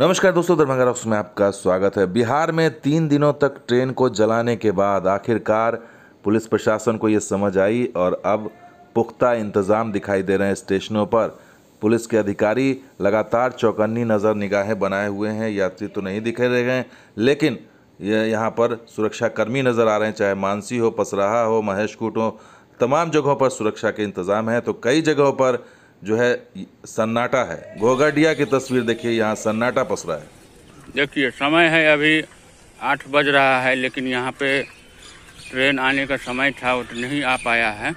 नमस्कार दोस्तों दरभंगा रॉक्स में आपका स्वागत है बिहार में तीन दिनों तक ट्रेन को जलाने के बाद आखिरकार पुलिस प्रशासन को ये समझ आई और अब पुख्ता इंतज़ाम दिखाई दे रहे हैं स्टेशनों पर पुलिस के अधिकारी लगातार चौकन्नी नज़र निगाहें बनाए हुए हैं यात्री तो नहीं दिखे रहे हैं लेकिन ये यहाँ पर सुरक्षाकर्मी नज़र आ रहे हैं चाहे मानसी हो पसराहा हो महेशकूट हो तमाम जगहों पर सुरक्षा के इंतज़ाम हैं तो कई जगहों पर जो है सन्नाटा है घोगाडिया की तस्वीर देखिए यहाँ सन्नाटा पसरा है देखिए समय है अभी आठ बज रहा है लेकिन यहाँ पे ट्रेन आने का समय था वो तो नहीं आ पाया है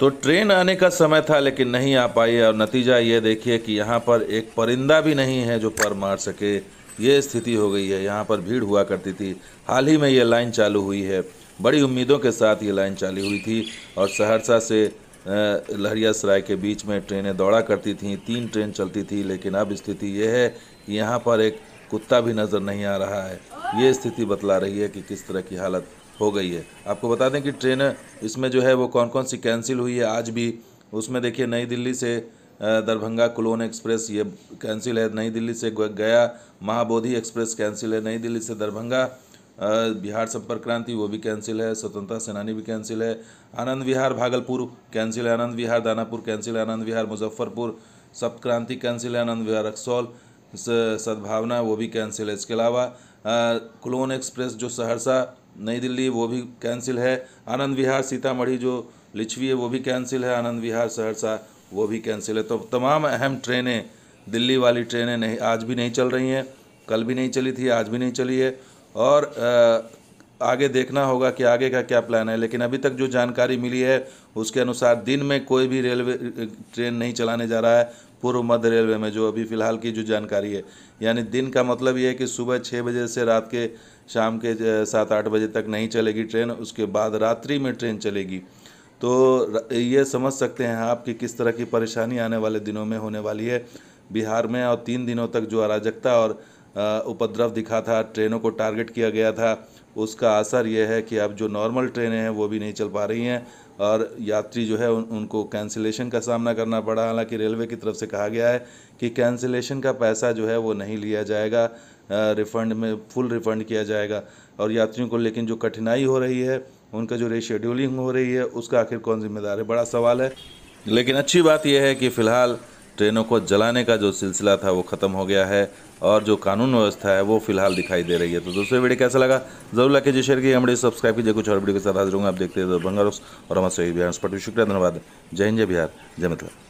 तो ट्रेन आने का समय था लेकिन नहीं आ पाई और नतीजा ये देखिए कि यहाँ पर एक परिंदा भी नहीं है जो पर मार सके ये स्थिति हो गई है यहाँ पर भीड़ हुआ करती थी हाल ही में ये लाइन चालू हुई है बड़ी उम्मीदों के साथ ये लाइन चाली हुई थी और सहरसा से लहरिया सराय के बीच में ट्रेनें दौड़ा करती थीं तीन ट्रेन चलती थी लेकिन अब स्थिति यह है कि यहाँ पर एक कुत्ता भी नज़र नहीं आ रहा है ये स्थिति बतला रही है कि किस तरह की हालत हो गई है आपको बता दें कि ट्रेन इसमें जो है वो कौन कौन सी कैंसिल हुई है आज भी उसमें देखिए नई दिल्ली से दरभंगा कुलोन एक्सप्रेस ये कैंसिल है नई दिल्ली से गया महाबोधि एक्सप्रेस कैंसिल है नई दिल्ली से दरभंगा बिहार संपर्क क्रांति वो भी कैंसिल है स्वतंत्रता सेनानी भी कैंसिल है आनंद विहार भागलपुर कैंसिल है आनंद विहार दानापुर कैंसिल है आनंद विहार मुजफ्फरपुर सप्त क्रांति कैंसिल है आनंद विहार रक्सौल सद्भावना वो भी कैंसिल है इसके अलावा क्लोन एक्सप्रेस जो सहरसा नई दिल्ली वो भी कैंसिल है आनंद विहार सीतामढ़ी जो लिछवी है वो भी कैंसिल है आनंद विहार सहरसा वो भी कैंसिल है तो तमाम अहम ट्रेनें दिल्ली वाली ट्रेनें नहीं आज भी नहीं चल रही हैं कल भी नहीं चली थी आज भी नहीं चली है और आगे देखना होगा कि आगे का क्या प्लान है लेकिन अभी तक जो जानकारी मिली है उसके अनुसार दिन में कोई भी रेलवे ट्रेन नहीं चलाने जा रहा है पूर्व मध्य रेलवे में जो अभी फ़िलहाल की जो जानकारी है यानी दिन का मतलब ये है कि सुबह छः बजे से रात के शाम के सात आठ बजे तक नहीं चलेगी ट्रेन उसके बाद रात्रि में ट्रेन चलेगी तो ये समझ सकते हैं आप कि किस तरह की परेशानी आने वाले दिनों में होने वाली है बिहार में और तीन दिनों तक जो अराजकता और उपद्रव दिखा था ट्रेनों को टारगेट किया गया था उसका असर यह है कि अब जो नॉर्मल ट्रेनें हैं वो भी नहीं चल पा रही हैं और यात्री जो है उन, उनको कैंसिलेशन का सामना करना पड़ा हालांकि रेलवे की तरफ से कहा गया है कि कैंसिलेशन का पैसा जो है वो नहीं लिया जाएगा रिफ़ंड में फुल रिफ़ंड किया जाएगा और यात्रियों को लेकिन जो कठिनाई हो रही है उनका जो रेशेड्यूलिंग हो रही है उसका आखिर कौन जिम्मेदार है बड़ा सवाल है लेकिन अच्छी बात यह है कि फ़िलहाल ट्रेनों को जलाने का जो सिलसिला था वो ख़त्म हो गया है और जो कानून व्यवस्था है वो फिलहाल दिखाई दे रही है तो दोस्तों वीडियो कैसा लगा जरूर लाइक कीजिए शेयर कीजिए हमारे सब्सक्राइब कीजिए कुछ और वीडियो के साथ हाजिर होंगे आप देखते हैं बंगारोस और हमारे सही बिहार पर शुक्रिया धन्यवाद जय हिंद जय बिहार जय मतलब